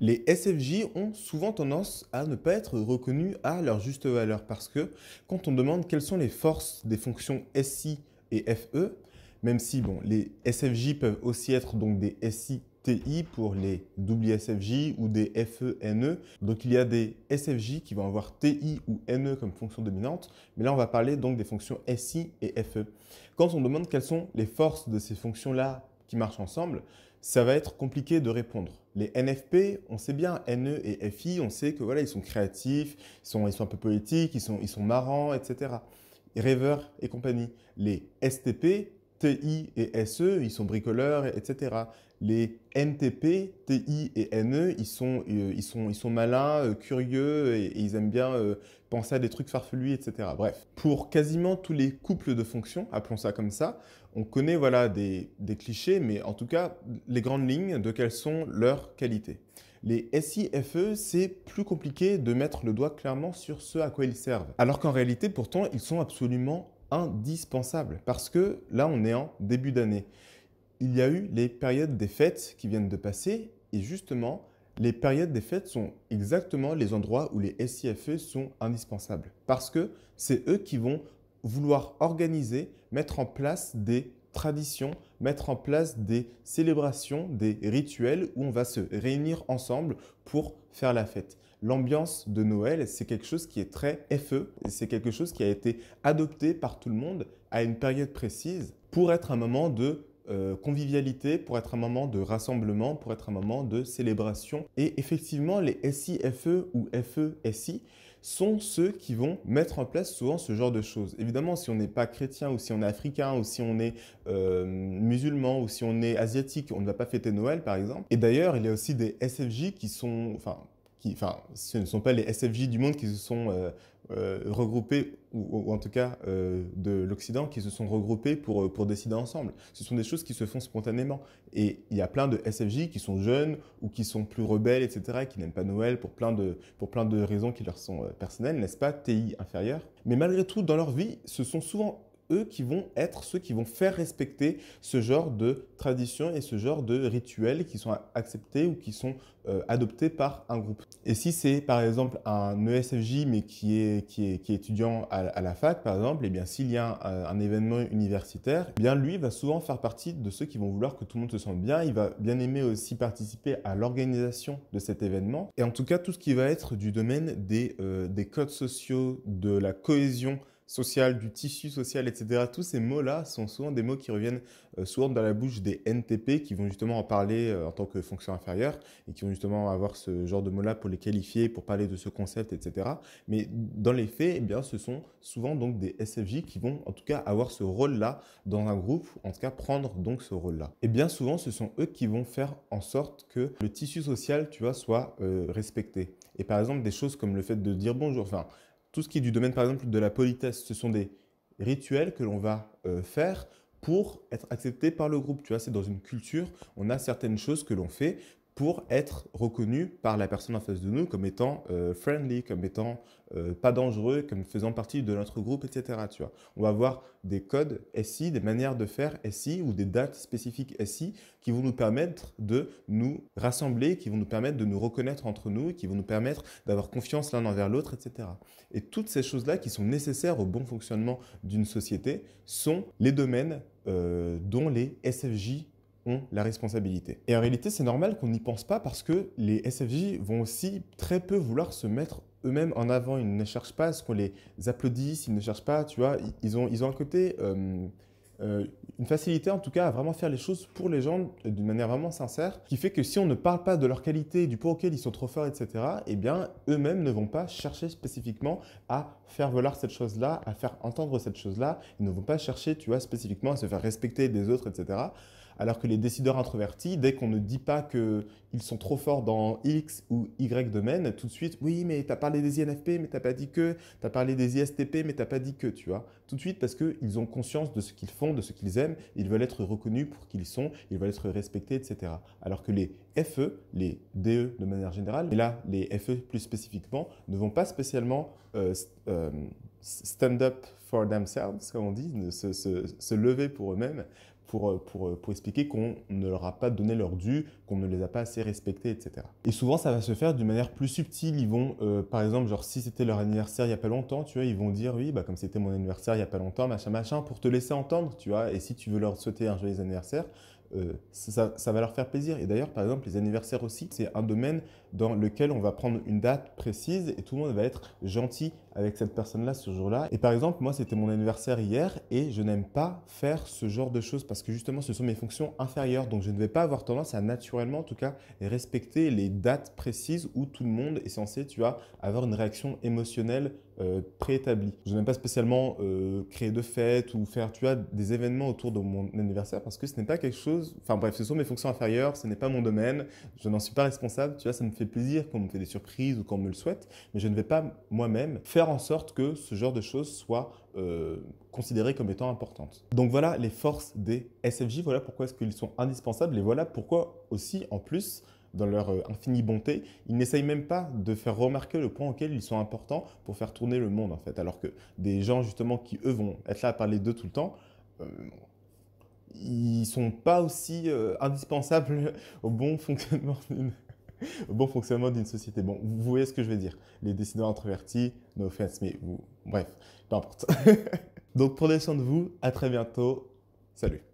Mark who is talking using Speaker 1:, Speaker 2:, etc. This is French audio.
Speaker 1: Les SFJ ont souvent tendance à ne pas être reconnus à leur juste valeur parce que quand on demande quelles sont les forces des fonctions SI et FE, même si bon, les SFJ peuvent aussi être donc des ti pour les SFJ ou des FE-NE. E, donc il y a des SFJ qui vont avoir TI ou NE comme fonction dominante, mais là on va parler donc des fonctions SI et FE. Quand on demande quelles sont les forces de ces fonctions-là qui marchent ensemble, ça va être compliqué de répondre. Les NFP, on sait bien, NE et FI, on sait que voilà, ils sont créatifs, ils sont, un peu poétiques, ils sont, ils sont marrants, etc. Rêveurs et compagnie. Les STP, TI et SE, ils sont bricoleurs, etc. Les NTP, TI et NE, ils sont, euh, ils sont, ils sont malins, euh, curieux et, ils aiment bien euh, penser à des trucs farfelus, etc. Bref, pour quasiment tous les couples de fonctions, appelons ça comme ça, on connaît voilà des, des clichés, mais en tout cas les grandes lignes de quelles sont leurs qualités. Les SIFE, c'est plus compliqué de mettre le doigt clairement sur ce à quoi ils servent. Alors qu'en réalité, pourtant, ils sont absolument indispensable parce que là, on est en début d'année. Il y a eu les périodes des fêtes qui viennent de passer et justement, les périodes des fêtes sont exactement les endroits où les SIFE sont indispensables parce que c'est eux qui vont vouloir organiser, mettre en place des traditions, mettre en place des célébrations, des rituels où on va se réunir ensemble pour faire la fête l'ambiance de Noël, c'est quelque chose qui est très FE, c'est quelque chose qui a été adopté par tout le monde à une période précise pour être un moment de euh, convivialité, pour être un moment de rassemblement, pour être un moment de célébration. Et effectivement, les SIFE ou FESI sont ceux qui vont mettre en place souvent ce genre de choses. Évidemment, si on n'est pas chrétien ou si on est africain ou si on est euh, musulman ou si on est asiatique, on ne va pas fêter Noël par exemple. Et d'ailleurs, il y a aussi des SFJ qui sont, enfin, enfin, ce ne sont pas les SFJ du monde qui se sont euh, euh, regroupés, ou, en tout cas euh, de l'Occident, qui se sont regroupés pour, décider ensemble. Ce sont des choses qui se font spontanément. Et il y a plein de SFJ qui sont jeunes ou qui sont plus rebelles, etc., qui n'aiment pas Noël pour plein, de, pour plein de raisons qui leur sont personnelles, n'est-ce pas, TI inférieur. Mais malgré tout, dans leur vie, ce sont souvent eux qui vont être ceux qui vont faire respecter ce genre de tradition et ce genre de rituels qui sont acceptés ou qui sont euh, adoptés par un groupe. Et si c'est par exemple un ESFJ mais qui est, qui est, qui est étudiant à, la fac par exemple, et eh bien s'il y a un, événement universitaire, eh bien lui va souvent faire partie de ceux qui vont vouloir que tout le monde se sente bien. Il va bien aimer aussi participer à l'organisation de cet événement. Et en tout cas, tout ce qui va être du domaine des, euh, des codes sociaux, de la cohésion social, du tissu social, etc. Tous ces mots-là sont souvent des mots qui reviennent euh, souvent dans la bouche des NTP qui vont justement en parler euh, en tant que fonction inférieure et qui vont justement avoir ce genre de mots-là pour les qualifier, pour parler de ce concept, etc. Mais dans les faits, eh bien, ce sont souvent donc des SFJ qui vont en tout cas avoir ce rôle-là dans un groupe, en tout cas prendre donc ce rôle-là. Et eh bien souvent, ce sont eux qui vont faire en sorte que le tissu social, tu vois, soit euh, respecté. Et par exemple, des choses comme le fait de dire bonjour, enfin, tout ce qui est du domaine, par exemple, de la politesse, ce sont des rituels que l'on va euh, faire pour être accepté par le groupe. Tu vois, c'est dans une culture, on a certaines choses que l'on fait pour être reconnu par la personne en face de nous comme étant euh, friendly, comme étant euh, pas dangereux, comme faisant partie de notre groupe, etc. Tu vois. On va avoir des codes SI, des manières de faire SI ou des dates spécifiques SI qui vont nous permettre de nous rassembler, qui vont nous permettre de nous reconnaître entre nous, qui vont nous permettre d'avoir confiance l'un envers l'autre, etc. Et toutes ces choses-là qui sont nécessaires au bon fonctionnement d'une société sont les domaines euh, dont les SFJ la responsabilité. Et en réalité, c'est normal qu'on n'y pense pas parce que les SFJ vont aussi très peu vouloir se mettre eux-mêmes en avant. Ils ne cherchent pas à ce qu'on les applaudisse, ils ne cherchent pas, tu vois, ils ont, ils ont un côté... Euh, euh, une facilité en tout cas à vraiment faire les choses pour les gens euh, d'une manière vraiment sincère, qui fait que si on ne parle pas de leur qualité, du pour auquel ils sont trop forts, etc., eh bien, eux-mêmes ne vont pas chercher spécifiquement à faire voler cette chose-là, à faire entendre cette chose-là, ils ne vont pas chercher, tu vois, spécifiquement à se faire respecter des autres, etc alors que les décideurs introvertis, dès qu'on ne dit pas qu'ils sont trop forts dans X ou Y domaine, tout de suite, oui, mais tu as parlé des INFP, mais t'as pas dit que, tu as parlé des ISTP, mais t'as pas dit que, tu vois. Tout de suite parce qu'ils ont conscience de ce qu'ils font, de ce qu'ils aiment, ils veulent être reconnus pour qu'ils sont, ils veulent être respectés, etc. Alors que les FE, les DE de manière générale, et là, les FE plus spécifiquement, ne vont pas spécialement euh, euh, stand up for themselves, comme on dit, se lever pour eux-mêmes, euh, euh, pour, expliquer qu'on ne leur a pas donné leur dû, qu'on ne les a pas assez respectés, etc. Et souvent, ça va se faire d'une manière plus subtile. Ils vont, euh, par exemple, genre si c'était leur anniversaire il n'y a pas longtemps, tu vois, ils vont dire oui, bah, comme c'était mon anniversaire il n'y a pas longtemps, machin, machin, pour te laisser entendre, tu vois. Et si tu veux leur souhaiter un joyeux anniversaire, euh, ça, va leur faire plaisir. Et d'ailleurs, par exemple, les anniversaires aussi, c'est un domaine dans lequel on va prendre une date précise et tout le monde va être gentil avec cette personne-là ce jour-là. Et par exemple, moi, c'était mon anniversaire hier et je n'aime pas faire ce genre de choses parce que justement, ce sont mes fonctions inférieures. Donc, je ne vais pas avoir tendance à naturellement, en tout cas, respecter les dates précises où tout le monde est censé, tu vois, avoir une réaction émotionnelle euh, préétabli. Je n'aime pas spécialement euh, créer de fêtes ou faire, tu vois, des événements autour de mon anniversaire parce que ce n'est pas quelque chose. Enfin bref, ce sont mes fonctions inférieures, ce n'est pas mon domaine, je n'en suis pas responsable. Tu vois, ça me fait plaisir qu'on me fait des surprises ou qu'on me le souhaite, mais je ne vais pas moi-même faire en sorte que ce genre de choses soit euh, considérées comme étant importantes. Donc voilà les forces des SFJ, voilà pourquoi est-ce qu'ils sont indispensables et voilà pourquoi aussi en plus dans leur euh, infinie bonté, ils n'essayent même pas de faire remarquer le point auquel ils sont importants pour faire tourner le monde en fait. Alors que des gens justement qui eux vont être là à parler d'eux tout le temps, ils euh, ils sont pas aussi euh, indispensables au bon fonctionnement d'une bon fonctionnement d'une société. Bon, vous voyez ce que je veux dire. Les décideurs introvertis, no offense, mais vous... bref, peu importe. Donc prenez soin de vous, à très bientôt. Salut.